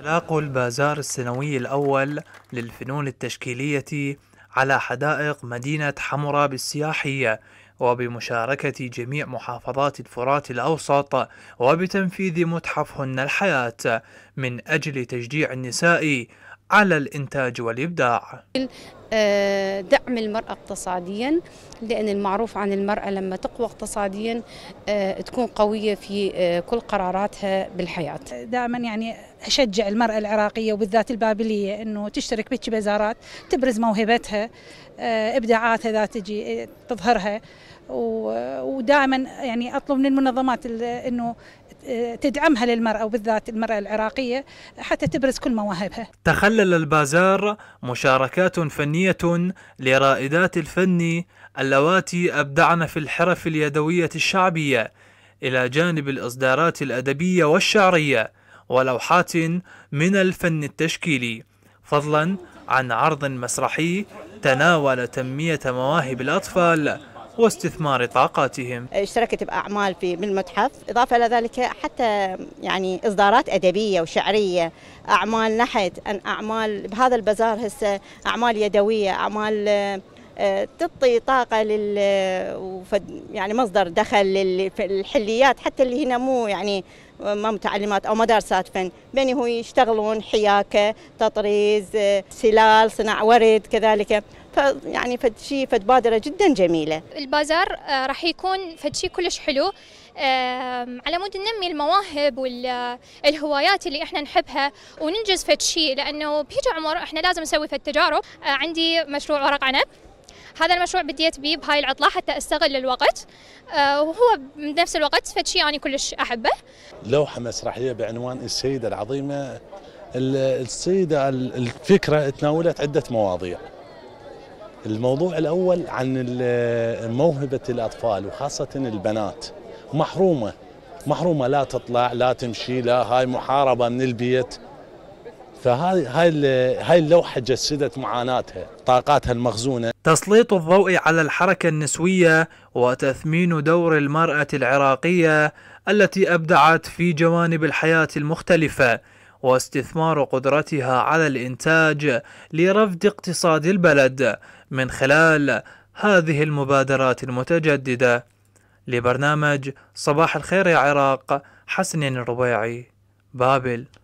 إطلاق البازار السنوي الأول للفنون التشكيلية على حدائق مدينة حمرة السياحية وبمشاركة جميع محافظات الفرات الأوسط وبتنفيذ متحفهن الحياة من أجل تشجيع النساء على الإنتاج والإبداع آه، دعم المرأة اقتصاديا لأن المعروف عن المرأة لما تقوى اقتصاديا آه، تكون قوية في آه، كل قراراتها بالحياة دائما يعني أشجع المرأة العراقية وبالذات البابلية أنه تشترك بيتش بزارات تبرز موهبتها إبداعاتها ذات تجي تظهرها ودائما يعني اطلب من المنظمات انه تدعمها للمرأة وبالذات المرأة العراقية حتى تبرز كل مواهبها تخلل البازار مشاركات فنية لرائدات الفن اللواتي أبدعن في الحرف اليدوية الشعبية إلى جانب الإصدارات الأدبية والشعرية ولوحات من الفن التشكيلي فضلا عن عرض مسرحي تناول تنمية مواهب الأطفال واستثمار طاقاتهم اشتركت بأعمال في بالمتحف إضافة إلى ذلك حتى يعني إصدارات أدبية وشعرية أعمال نحت أعمال بهذا البزار هسه أعمال يدوية أعمال آه، تعطي طاقه لل يعني مصدر دخل للحليات حتى اللي هنا مو يعني ما متعلمات او مدارسات فن بني هو يشتغلون حياكه تطريز سلال صناع ورد كذلك فيعني فد شيء فد بادره جدا جميله البازار آه، راح يكون فد شيء كلش حلو على مود ننمي المواهب والهوايات آه، اللي احنا نحبها وننجز فد شيء لانه بيجي عمر احنا لازم نسوي فد تجارب آه، عندي مشروع ورق عنب هذا المشروع بديت بيه بهاي العطلة حتى أستغل الوقت آه، وهو بنفس الوقت فد شيء أنا كلش أحبه لوحة مسرحية بعنوان السيدة العظيمة السيدة الفكرة تناولت عدة مواضيع الموضوع الأول عن موهبة الأطفال وخاصة البنات محرومة محرومة لا تطلع لا تمشي لا هاي محاربة من البيت فهاي هاي هاي اللوحه جسدت معاناتها طاقاتها المخزونه تسليط الضوء على الحركه النسويه وتثمين دور المراه العراقيه التي ابدعت في جوانب الحياه المختلفه واستثمار قدرتها على الانتاج لرفد اقتصاد البلد من خلال هذه المبادرات المتجدده لبرنامج صباح الخير يا عراق حسن الربيعي بابل